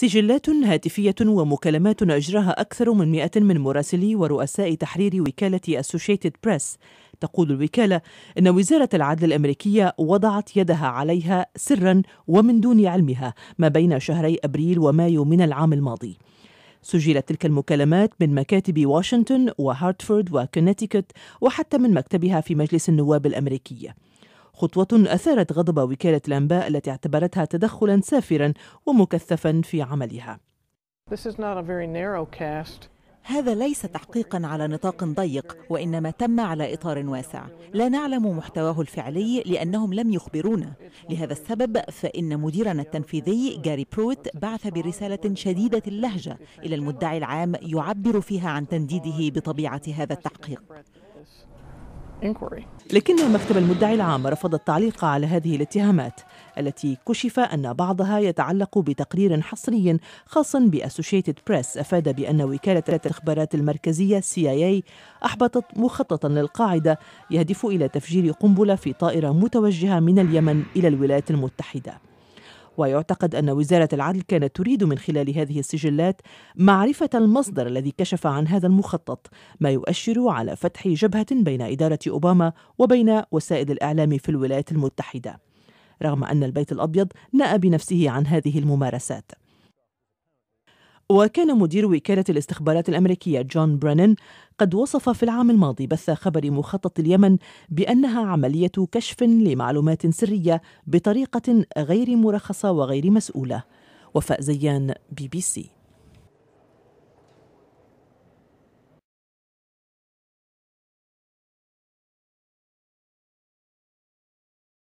سجلات هاتفية ومكالمات أجراها أكثر من مئة من مراسلي ورؤساء تحرير وكالة أسوشيتد بريس تقول الوكالة أن وزارة العدل الأمريكية وضعت يدها عليها سرا ومن دون علمها ما بين شهري أبريل ومايو من العام الماضي سجلت تلك المكالمات من مكاتب واشنطن وهارتفورد وكونتيكوت وحتى من مكتبها في مجلس النواب الأمريكي خطوة أثارت غضب وكالة الأنباء التي اعتبرتها تدخلا سافرا ومكثفا في عملها. هذا ليس تحقيقا على نطاق ضيق وانما تم على اطار واسع لا نعلم محتواه الفعلي لانهم لم يخبرونا لهذا السبب فان مديرنا التنفيذي جاري بروت بعث برساله شديده اللهجه الى المدعي العام يعبر فيها عن تنديده بطبيعه هذا التحقيق inquiry. لكن مكتب المدعي العام رفض التعليق على هذه الاتهامات التي كشف أن بعضها يتعلق بتقرير حصري خاص بأسوشيتد بريس أفاد بأن وكالة الاستخبارات المركزية سي اي اي أحبطت مخططا للقاعدة يهدف إلى تفجير قنبلة في طائرة متوجهة من اليمن إلى الولايات المتحدة ويعتقد أن وزارة العدل كانت تريد من خلال هذه السجلات معرفة المصدر الذي كشف عن هذا المخطط ما يؤشر على فتح جبهة بين إدارة أوباما وبين وسائل الإعلام في الولايات المتحدة رغم أن البيت الأبيض نأى بنفسه عن هذه الممارسات وكان مدير وكالة الاستخبارات الأمريكية جون برينن قد وصف في العام الماضي بث خبر مخطط اليمن بأنها عملية كشف لمعلومات سرية بطريقة غير مرخصة وغير مسؤولة وفاء زيان بي بي سي